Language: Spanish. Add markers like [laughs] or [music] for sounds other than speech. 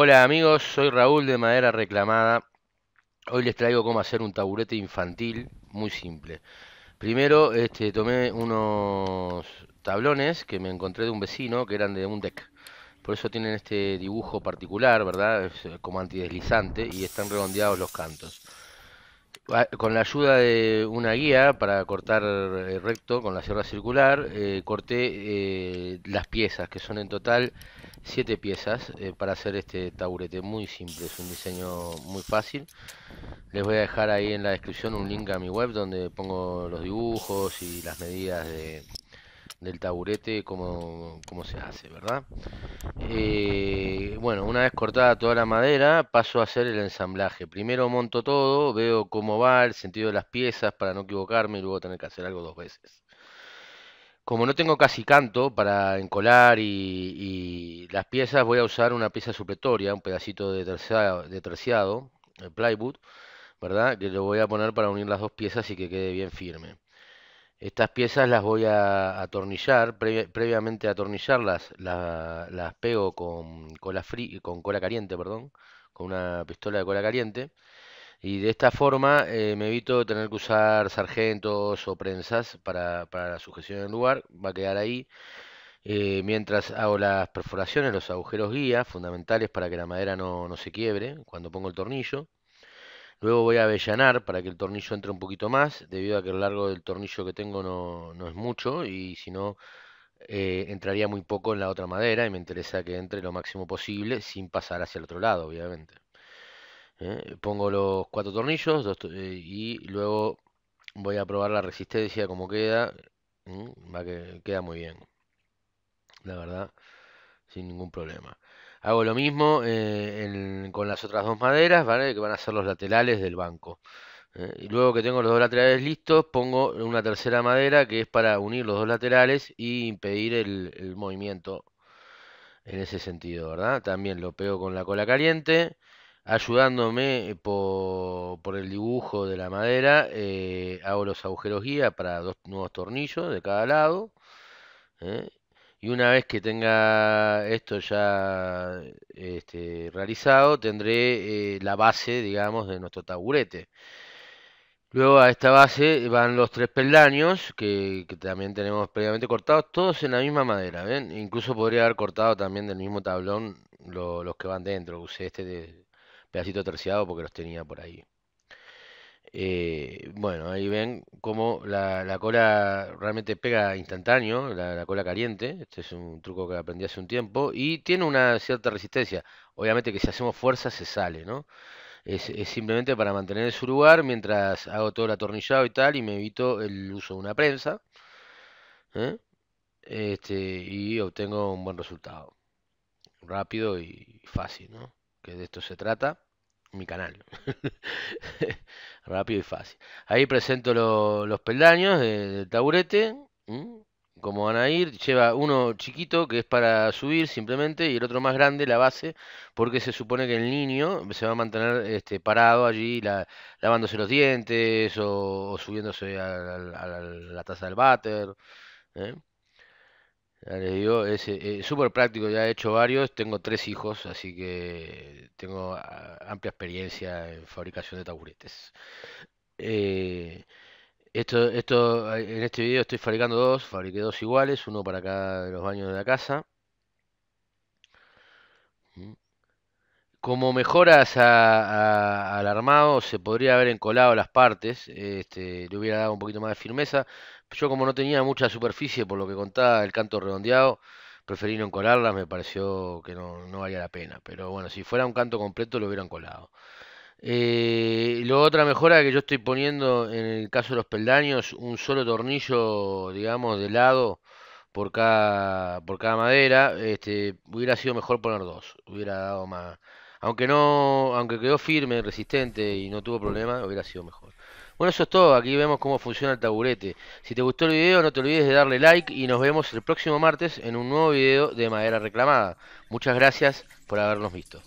Hola amigos, soy Raúl de Madera Reclamada. Hoy les traigo cómo hacer un taburete infantil muy simple. Primero este, tomé unos tablones que me encontré de un vecino que eran de un deck. Por eso tienen este dibujo particular, ¿verdad? Es eh, como antideslizante y están redondeados los cantos. Ah, con la ayuda de una guía para cortar eh, recto con la sierra circular, eh, corté las piezas, que son en total siete piezas eh, para hacer este taburete muy simple, es un diseño muy fácil. Les voy a dejar ahí en la descripción un link a mi web donde pongo los dibujos y las medidas del taburete, cómo, se hace, ¿verdad? Eh, bueno, una vez cortada toda la madera, paso a hacer el ensamblaje. Primero monto todo, veo cómo va el sentido de las piezas para no equivocarme y luego tener que hacer algo dos veces. Como no tengo casi canto para encolar y, las piezas, voy a usar una pieza supletoria, un pedacito de terciado, de terciado, el plywood, ¿verdad? Que lo voy a poner para unir las dos piezas y que quede bien firme. Estas piezas las voy a atornillar, previamente a atornillarlas las, pego con cola, con cola caliente, perdón, con una pistola de cola caliente. Y de esta forma eh, me evito tener que usar sargentos o prensas para, la sujeción del lugar, va a quedar ahí. Eh, mientras hago las perforaciones, los agujeros guía, fundamentales para que la madera no, se quiebre cuando pongo el tornillo. Luego voy a avellanar para que el tornillo entre un poquito más, debido a que el largo del tornillo que tengo no, es mucho y si no eh, entraría muy poco en la otra madera y me interesa que entre lo máximo posible sin pasar hacia el otro lado, obviamente. ¿eh? Pongo los cuatro tornillos eh, y luego voy a probar la resistencia como queda. Va que queda muy bien. La verdad, sin ningún problema. Hago lo mismo eh, con las otras dos maderas, Que van a ser los laterales del banco. Y luego que tengo los dos laterales listos, pongo una tercera madera que es para unir los dos laterales y impedir el, movimiento en ese sentido, ¿verdad? También lo pego con la cola caliente ayudándome eh, por, el dibujo de la madera, eh, hago los agujeros guía para dos nuevos tornillos de cada lado. Eh, y una vez que tenga esto ya este, realizado, tendré la base, digamos, de nuestro taburete. Luego a esta base van los tres peldaños que, también tenemos previamente cortados, todos en la misma madera. Incluso podría haber cortado también del mismo tablón los que van dentro. Usé este de, pedacito terciado porque los tenía por ahí. Eh, bueno, ahí ven cómo la, cola realmente pega instantáneo, la, cola caliente. Este es un truco que aprendí hace un tiempo y tiene una cierta resistencia. Obviamente que si hacemos fuerza se sale, ¿no? Es, simplemente para mantener en su lugar mientras hago todo el atornillado y tal y me evito el uso de una prensa. ¿eh? Este, y obtengo un buen resultado. Rápido y fácil, ¿no? de esto se trata, mi canal. [laughs] Rápido y fácil. Ahí presento los peldaños del taburete. Como van a ir, lleva uno chiquito que es para subir simplemente y el otro más grande, la base, porque se supone que el niño se va a mantener este, parado allí la, lavándose los dientes o, subiéndose a, la taza del váter. ¿eh? Ya les digo, es súper práctico, ya he hecho varios, tengo tres hijos, así que tengo ah, amplia experiencia en fabricación de taburetes. Eh, esto, esto, eh, en este vídeo estoy fabricando dos, fabriqué dos iguales, uno para cada de los baños de la casa. Mm como mejoras al armado se podría haber encolado las partes, este, le hubiera dado un poquito más de firmeza. Yo como no tenía mucha superficie por lo que contaba el canto redondeado, preferí no encolarlas, me pareció que no, valía la pena. Pero bueno, si fuera un canto completo lo hubieran encolado. Eh, la otra mejora que yo estoy poniendo en el caso de los peldaños, un solo tornillo, digamos, de lado por cada, por cada madera, este, hubiera sido mejor poner dos, hubiera dado más, aunque no, aunque quedó firme, resistente y no tuvo problema, hubiera sido mejor. Bueno, eso es todo. Aquí vemos cómo funciona el taburete. Si te gustó el video, no te olvides de darle like y nos vemos el próximo martes en un nuevo video de Madera Reclamada. Muchas gracias por habernos visto.